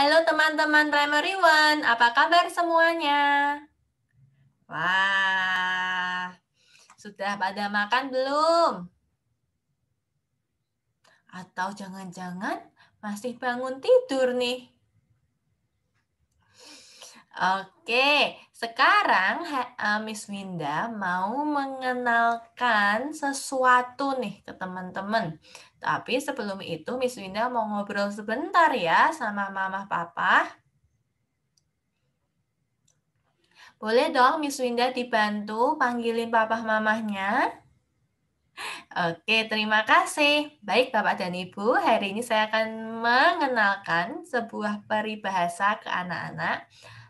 Halo teman-teman Primary One, apa kabar semuanya? Wah, sudah pada makan belum? Atau jangan-jangan masih bangun tidur nih? Oke, sekarang uh, Miss Winda mau mengenalkan sesuatu nih ke teman-teman. Tapi sebelum itu Miss Winda mau ngobrol sebentar ya sama mama papa. Boleh dong Miss Winda dibantu panggilin papa mamahnya? Oke, terima kasih. Baik Bapak dan Ibu, hari ini saya akan mengenalkan sebuah peribahasa ke anak-anak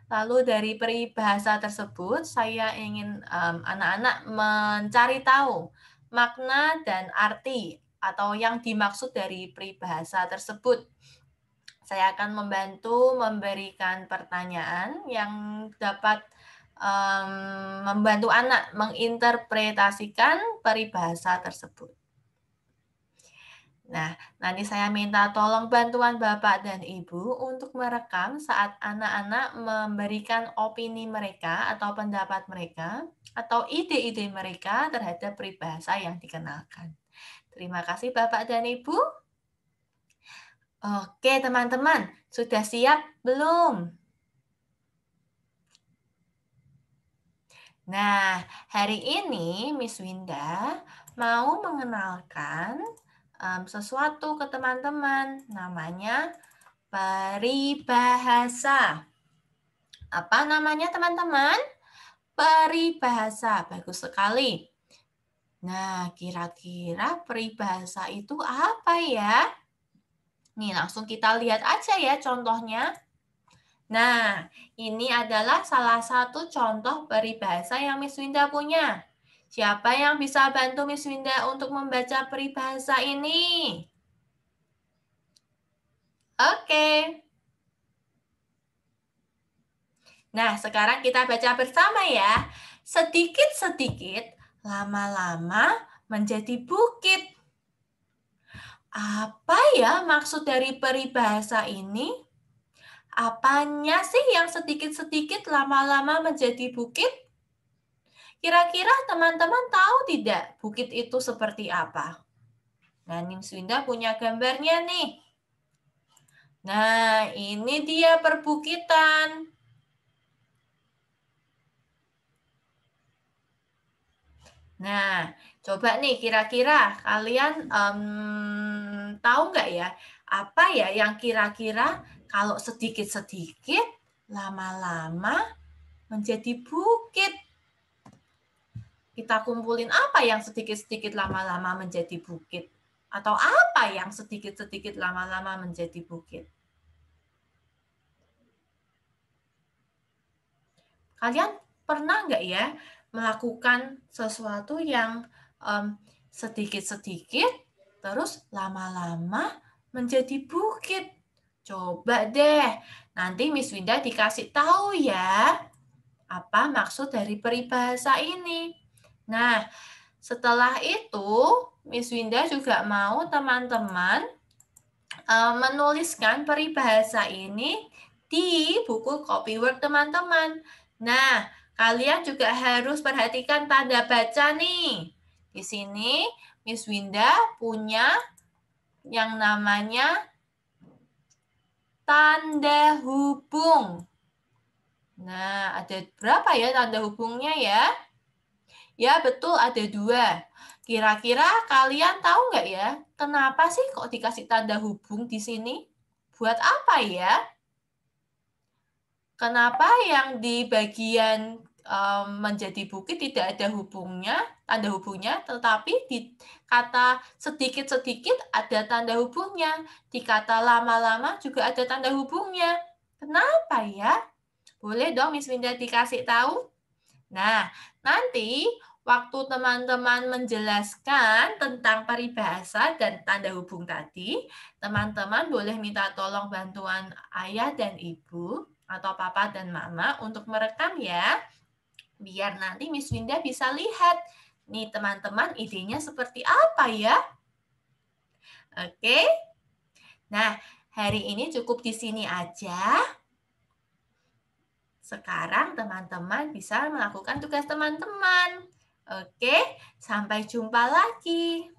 Lalu dari peribahasa tersebut, saya ingin anak anak-anak mencari tahu makna dan arti atau yang dimaksud dari peribahasa tersebut. Saya akan membantu memberikan pertanyaan yang dapat um, membantu anak menginterpretasikan peribahasa tersebut. Nah, nanti saya minta tolong bantuan Bapak dan Ibu untuk merekam saat anak-anak memberikan opini mereka atau pendapat mereka atau ide-ide mereka terhadap peribahasa yang dikenalkan. Terima kasih Bapak dan Ibu. Oke, teman-teman, sudah siap belum? Nah, hari ini Miss Winda mau mengenalkan um, sesuatu ke teman-teman, namanya peribahasa. Apa namanya teman-teman? Peribahasa. Bagus sekali. Nah, kira-kira peribahasa itu apa ya? Nih, langsung kita lihat aja ya contohnya. Nah, ini adalah salah satu contoh peribahasa yang Miss Winda punya. Siapa yang bisa bantu Miss Winda untuk membaca peribahasa ini? Oke. Okay. Nah, sekarang kita baca bersama ya. Sedikit-sedikit, lama-lama menjadi bukit. Apa ya maksud dari peribahasa ini? Apanya sih yang sedikit-sedikit lama-lama menjadi bukit? Kira-kira teman-teman tahu tidak bukit itu seperti apa? Nah, Nims Winda punya gambarnya nih. Nah, ini dia perbukitan. Nah, coba nih kira-kira kalian um, tahu nggak ya apa ya yang kira-kira kalau sedikit-sedikit lama-lama menjadi bukit kita kumpulin apa yang sedikit-sedikit lama-lama menjadi bukit atau apa yang sedikit-sedikit lama-lama menjadi bukit. Kalian pernah nggak ya melakukan sesuatu yang sedikit-sedikit um, terus lama-lama menjadi bukit? Coba deh, nanti Miss Winda dikasih tahu ya apa maksud dari peribahasa ini. Nah, setelah itu Miss Winda juga mau teman-teman uh, menuliskan peribahasa ini di buku copywork teman-teman. Nah, kalian juga harus perhatikan tanda baca nih. Di sini Miss Winda punya yang namanya tanda hubung. Nah, ada berapa ya tanda hubungnya ya? Ya, betul ada dua. Kira-kira kalian tahu nggak ya, kenapa sih kok dikasih tanda hubung di sini? Buat apa ya? Kenapa yang di bagian um, menjadi bukit tidak ada hubungnya, tanda hubungnya, tetapi di kata sedikit-sedikit ada tanda hubungnya, di kata lama-lama juga ada tanda hubungnya. Kenapa ya? Boleh dong Miss Winda dikasih tahu? Nah, nanti waktu teman-teman menjelaskan tentang peribahasa dan tanda hubung tadi, teman-teman boleh minta tolong bantuan ayah dan ibu atau papa dan mama untuk merekam ya, biar nanti Miss Winda bisa lihat nih teman-teman idenya seperti apa ya. Oke, nah hari ini cukup di sini aja. Sekarang teman-teman bisa melakukan tugas teman-teman. Oke, sampai jumpa lagi.